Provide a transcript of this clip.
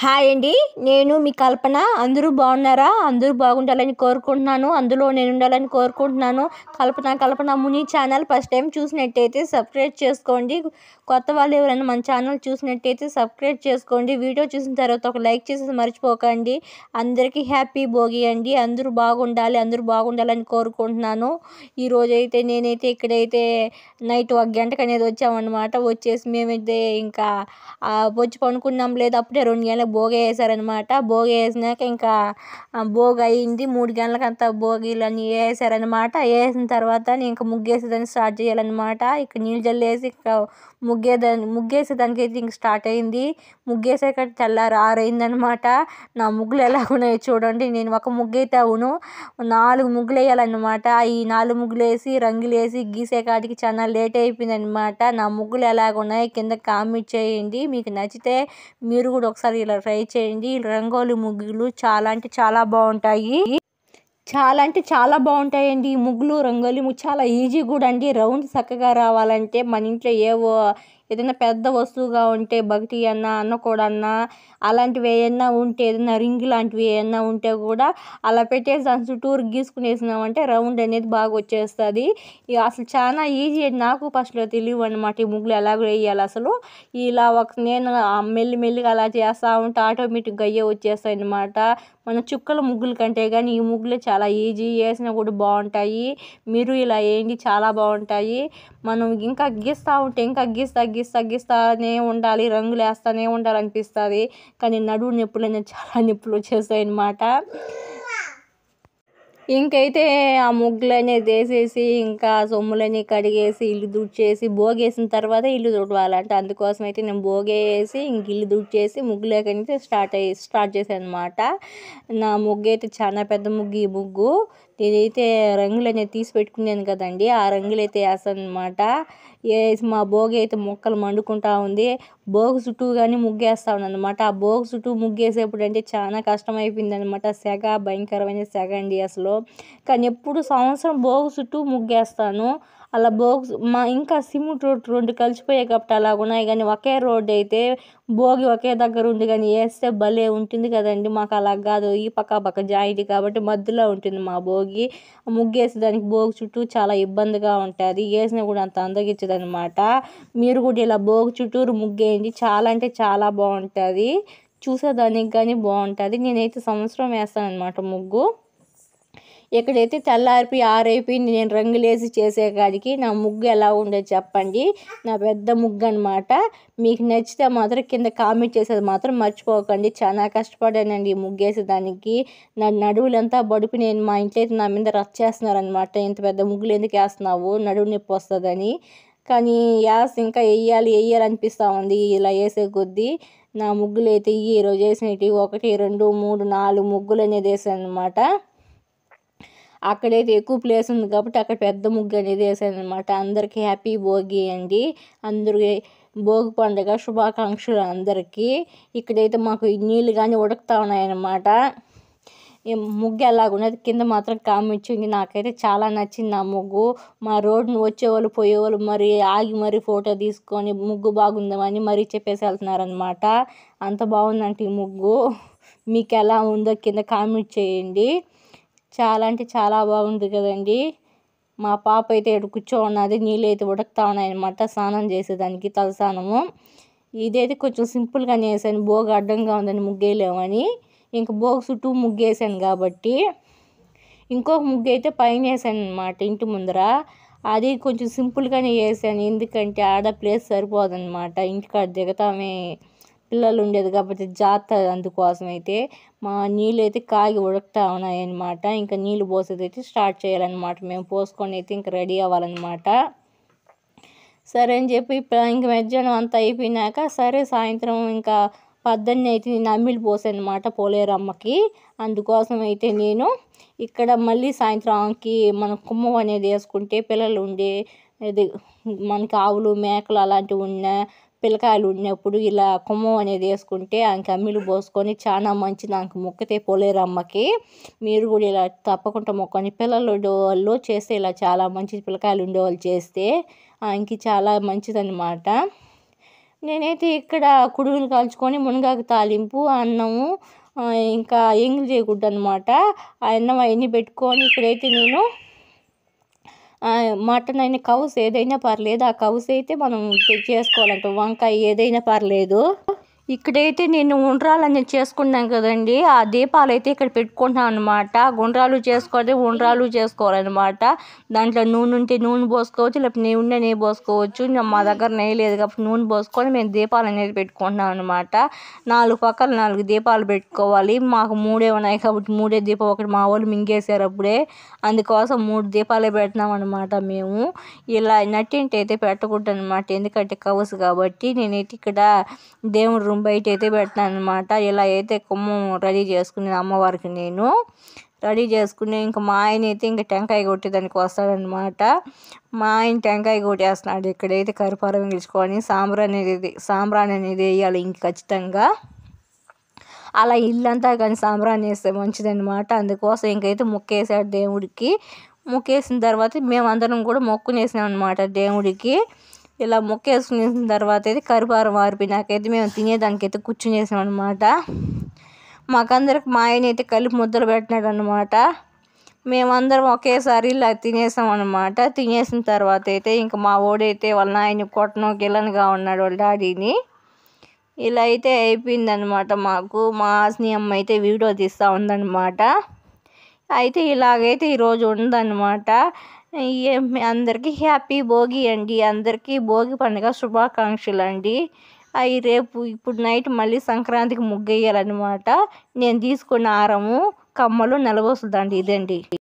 hi అండి నేను మీ కల్పన అందరూ బాగున్నారా అందరూ బాగుండాలని కోరుకుంటున్నాను అందులో నేను ఉండాలని కోరుకుంటున్నాను Kalpana Kalpana Muni channel first time చూసినట్టయితే సబ్స్క్రైబ్ చేసుకోండి కొత్త వాళ్ళు ఎవరైనా మన ఛానల్ చూసినట్టయితే సబ్స్క్రైబ్ చేసుకోండి వీడియో చూసిన తర్వాత ఒక లైక్ చేసి మర్చిపోకండి అందరికీ హ్యాపీ భోగి అండి అందరూ బాగుండాలి అందరూ బాగుండాలని కోరుకుంటున్నాను ఈరోజైతే నేనైతే ఇక్కడైతే నైట్ ఒక గంటకు అనేది వచ్చామన్నమాట వచ్చేసి మేమైతే ఇంకా వచ్చి పనుకున్నాం లేదు అప్పుడే రెండు గంటల భోగి వేశారనమాట భోగి వేసినాక ఇంకా భోగి అయింది మూడు గంటలకంతా భోగిలు అన్నీ వేసారనమాట వేసిన తర్వాత ఇంకా ముగ్గేసేదాన్ని స్టార్ట్ చేయాలన్నమాట ఇక నీళ్ళు జల్లేసి ఇంకా ముగ్గేదాన్ని ముగ్గేసేదానికి అయితే ఇంక స్టార్ట్ అయింది ముగ్గేసాక తెల్లారు ఆరైందనమాట నా ముగ్గులు ఎలా ఉన్నాయో చూడండి నేను ఒక ముగ్గు అయితే అవును నాలుగు ముగ్గులు వేయాలన్నమాట ఈ నాలుగు ముగ్గులు వేసి రంగులు వేసి గీసే కాటికి చాలా లేట్ అయిపోయిందనమాట నా ముగ్గులు ఎలాగున్నాయి కింద కామెంట్ చేయండి మీకు నచ్చితే మీరు కూడా ఒకసారి ఇలా ట్రై చేయండి రంగోలి ముగ్గులు చాలా అంటే చాలా బాగుంటాయి చాలా అంటే చాలా బాగుంటాయండి ఈ ముగ్గులు రంగోలి చాలా ఈజీ కూడా అండి రౌండ్ చక్కగా రావాలంటే మన ఇంట్లో ఏవో ఏదైనా పెద్ద వస్తువుగా ఉంటే బగిటి అన్నా అన్నకూడన్నా అలాంటివి ఏమన్నా ఉంటే ఏదైనా రింగ్ లాంటివి ఏమన్నా ఉంటే కూడా అలా పెట్టేసి దాని చుట్టూరు గీసుకునేసినామంటే రౌండ్ అనేది బాగా వచ్చేస్తుంది అసలు చాలా ఈజీ నాకు ఫస్ట్లో తెలియవు అనమాట ఈ ముగ్గులు ఎలా వేయాలి అసలు ఇలా ఒక నేను మెల్లి మెల్లిగా అలా చేస్తూ ఉంటే ఆటోమేటిక్గా అయ్యే వచ్చేస్తాయి అనమాట మన చుక్కల ముగ్గుల కంటే కానీ ఈ ముగ్గులు చాలా ఈజీ వేసినా కూడా బాగుంటాయి మీరు ఇలా వేయండి చాలా బాగుంటాయి మనం ఇంకా అగ్గిస్తూ ఉంటే ఇంకా అగ్గిస్తా అగ్గిస్తా అగ్గిస్తానే ఉండాలి రంగులు వేస్తూనే ఉండాలి అనిపిస్తుంది కానీ నడువు నొప్పులు అనేది చాలా నొప్పులు వచ్చేస్తాయి అన్నమాట ఇంకైతే ఆ ముగ్గులనే వేసేసి ఇంకా సొమ్ములని కడిగేసి ఇల్లు దుడిచేసి భోగేసిన తర్వాత ఇల్లు తుడవాలంట అందుకోసం అయితే నేను భోగేసి ఇంక ఇల్లు దుడిచేసి ముగ్గులేకైతే స్టార్ట్ అయ్యి స్టార్ట్ చేశాను అనమాట నా ముగ్గు అయితే చాలా పెద్ద ముగ్గు ఈ ముగ్గు నేనైతే రంగులు అనేది తీసి పెట్టుకున్నాను కదండి ఆ రంగులు అయితే వేస్తాను అనమాట మా భోగి అయితే మొక్కలు మండుకుంటా ఉంది భోగు చుట్టూ కానీ ముగ్గేస్తా అనమాట ఆ భోగు చుట్టూ ముగ్గేసేప్పుడు అంటే చాలా కష్టమైపోయింది అనమాట సెగ భయంకరమైన సెగ అండి అసలు కానీ ఎప్పుడు సంవత్సరం భోగు చుట్టూ ముగ్గేస్తాను అలా బోగ్స్ మా ఇంకా సిమెంట్ రోడ్ రెండు కలిసిపోయాయి కాబట్టి అలా ఉన్నాయి కానీ ఒకే రోడ్ అయితే భోగి ఒకే దగ్గర ఉంది కానీ వేస్తే భలే ఉంటుంది కదండి మాకు అలా కాదు ఈ పక్క పక్క జాయింట్ కాబట్టి మధ్యలో ఉంటుంది మా భోగి ముగ్గేసి దానికి భోగి చుట్టూ చాలా ఇబ్బందిగా ఉంటుంది వేసినా కూడా అంత అందగించదనమాట మీరు కూడా ఇలా భోగి చుట్టూరు ముగ్గే చేయండి చాలా అంటే చాలా బాగుంటుంది చూసేదానికి కానీ బాగుంటుంది నేనైతే సంవత్సరం వేస్తాను అనమాట ముగ్గు ఎక్కడైతే తెల్లారిపి ఆరైపి నేను రంగులేసి చేసే కాడికి నా ముగ్గు ఎలా ఉండే చెప్పండి నా పెద్ద ముగ్గు అనమాట మీకు నచ్చితే మాత్రం కింద కామెంట్ చేసేది మాత్రం మర్చిపోకండి చాలా కష్టపడానండి ఈ ముగ్గు వేసేదానికి నా నడువులంతా బడుపు నేను మా ఇంట్లో అయితే నా మీద రచ్చేస్తున్నారు అనమాట ఇంత పెద్ద ముగ్గులు ఎందుకు వేస్తున్నావు నడువు నొప్పి వస్తుందని కానీ యాస్ ఇంకా వేయాలి వెయ్యాలి అనిపిస్తూ ఉంది ఇలా వేసే కొద్దీ నా ముగ్గులు అయితే ఈ ఈరోజు వేసినవి ఒకటి రెండు మూడు నాలుగు ముగ్గులు అనేది వేసాను అనమాట అక్కడైతే ఎక్కువ ప్లేస్ ఉంది కాబట్టి అక్కడ పెద్ద ముగ్గు అనేది వేసాను అనమాట అందరికీ హ్యాపీ భోగి అండి అందరికీ భోగి పండుగ శుభాకాంక్షలు అందరికీ ఇక్కడైతే మాకు నీళ్ళు కానీ ఉడుకుతా ఉన్నాయన్నమాట ముగ్గు ఎలాగున్నది కింద మాత్రం కామెంట్ నాకైతే చాలా నచ్చింది ఆ ముగ్గు మా రోడ్ను వచ్చేవాళ్ళు పోయేవాళ్ళు మరి ఆగి మరి ఫోటో తీసుకొని ముగ్గు బాగుందని మరి చెప్పేసి వెళ్తున్నారనమాట అంత బాగుందంటే ఈ ముగ్గు మీకు ఎలా ఉందో కింద కామెంట్ చేయండి చాలా అంటే చాలా బాగుంది కదండి మా పాప అయితే ఇక్కడ కూర్చో ఉన్నది నీళ్ళు అయితే ఉడకతా ఉన్నాయన్నమాట స్నానం చేసేదానికి తలస్నానము ఇదైతే కొంచెం సింపుల్గానే చేశాను బోగా అడ్డంగా ఉందని ముగ్గేయలేమని ఇంక బోక్స్ టూ ముగ్గేసాను కాబట్టి ఇంకొక ముగ్గు అయితే పైన వేసాను అనమాట ఇంటి ముందర అది కొంచెం సింపుల్గానే వేసాను ఎందుకంటే ఆడ ప్లేస్ సరిపోదన్నమాట ఇంటికాడ దిగతామే పిల్లలు ఉండేది కాబట్టి జాతర అందుకోసం అయితే మా నీళ్ళు అయితే కాగి ఉడకతా ఉన్నాయన్నమాట ఇంకా నీళ్ళు పోసేది అయితే స్టార్ట్ చేయాలన్నమాట మేము పోసుకొని అయితే ఇంకా రెడీ అవ్వాలన్నమాట సరే అని చెప్పి ఇప్పుడు ఇంక మధ్యాహ్నం అంతా అయిపోయినాక సరే సాయంత్రం ఇంకా పద్దన్నే అయితే నేను అమ్మిలు పోసానమాట పోలేరమ్మకి అందుకోసం అయితే నేను ఇక్కడ మళ్ళీ సాయంత్రంకి మనం కుమ్మం అనేది వేసుకుంటే పిల్లలు ఉండే ఇది మనకి ఆవులు మేకలు అలాంటివి ఉన్న పిల్లకాయలు ఉన్నప్పుడు ఇలా కుమ్మం అనేది వేసుకుంటే ఆమెకి అమ్మిలు పోసుకొని చాలా మంచి ఆమెకు మొక్కితే పోలేరమ్మకి మీరు కూడా ఇలా తప్పకుండా మొక్కని పిల్లలు ఉండేవాళ్ళు చేస్తే ఇలా చాలా మంచిది పిల్లకాయలు ఉండేవాళ్ళు చేస్తే ఆమెకి చాలా మంచిదన్నమాట నేనైతే ఇక్కడ కుడుగులు కాల్చుకొని మునగాకు తాలింపు అన్నము ఇంకా ఎంగిలి చేయకూడదు అనమాట అన్నం అవన్నీ పెట్టుకొని ఇక్కడైతే నేను మటన్ అయిన కౌస్ ఏదైనా పర్లేదు ఆ కౌస్ అయితే మనం చేసుకోవాలంట వంకాయ ఏదైనా పర్లేదు ఇక్కడైతే నేను ఉండ్రాలు అనేది చేసుకున్నాను కదండి ఆ దీపాలు అయితే ఇక్కడ పెట్టుకుంటున్నాను అనమాట గుండ్రాలు చేసుకోవాలి ఉండ్రాలు చేసుకోవాలన్నమాట దాంట్లో నూనె ఉంటే నూనె పోసుకోవచ్చు లేకపోతే నెయ్యి ఉంటే నెయ్యి పోసుకోవచ్చు మా దగ్గర నెయ్యి లేదు కాబట్టి నూనె పోసుకొని మేము దీపాలు అనేది పెట్టుకుంటున్నాం అనమాట నాలుగు పక్కల నాలుగు దీపాలు పెట్టుకోవాలి మాకు మూడే ఉన్నాయి కాబట్టి మూడే దీపం ఒకటి మా వాళ్ళు మింగేశారు అప్పుడే అందుకోసం మూడు దీపాలే పెడుతున్నాం అనమాట మేము ఇలా నట్టింటి అయితే పెట్టకూడదు అనమాట ఎందుకంటే కవసు కాబట్టి నేనైతే ఇక్కడ దేవుడు బయట అయితే పెడతాను అనమాట ఇలా అయితే కొమ్మం రెడీ చేసుకునేది అమ్మవారికి నేను రెడీ చేసుకుని ఇంకా మా ఆయన అయితే ఇంకా టెంకాయ కొట్టేదానికి వస్తాడనమాట మా ఆయన టెంకాయ కొట్టేస్తున్నాడు ఇక్కడైతే కరిపారం పిలుచుకొని సాంబ్రా అనేది సాంబ్రాన్ అనేది వేయాలి ఇంక ఖచ్చితంగా అలా ఇల్లంతా కానీ సాంబ్రాన్ వేస్తే మంచిదనమాట అందుకోసం ఇంకైతే మొక్కేసాడు దేవుడికి ముక్కేసిన తర్వాత మేమందరం కూడా మొక్కునేసినాం అనమాట దేవుడికి ఇలా మొక్క తర్వాత అయితే కరిపారం మారిపోయినాకైతే మేము తినేదానికైతే చేసాం అనమాట మాకందరికి మా ఆయన అయితే కలిపి ముద్దలు పెట్టినాడు అనమాట మేమందరం ఒకేసారి ఇలా తినేసాం అనమాట తినేసిన తర్వాత అయితే ఇంకా మా ఓడైతే వాళ్ళ నాయన కొట్టను గిల్లనుగా ఉన్నాడు వాళ్ళ డాడీని ఇలా అయితే అయిపోయిందనమాట మాకు మా ఆస్ని అమ్మ అయితే వీడియో తీస్తూ ఉందన్నమాట అయితే ఇలాగైతే ఈరోజు ఉందన్నమాట అందరికీ హ్యాపీ భోగి అండి అందరికీ భోగి పండుగ శుభాకాంక్షలు అండి అవి రేపు ఇప్పుడు నైట్ మళ్ళీ సంక్రాంతికి ముగ్గేయాలన్నమాట నేను తీసుకున్న ఆరము కమ్మలు నలబోసుదండి ఇదండి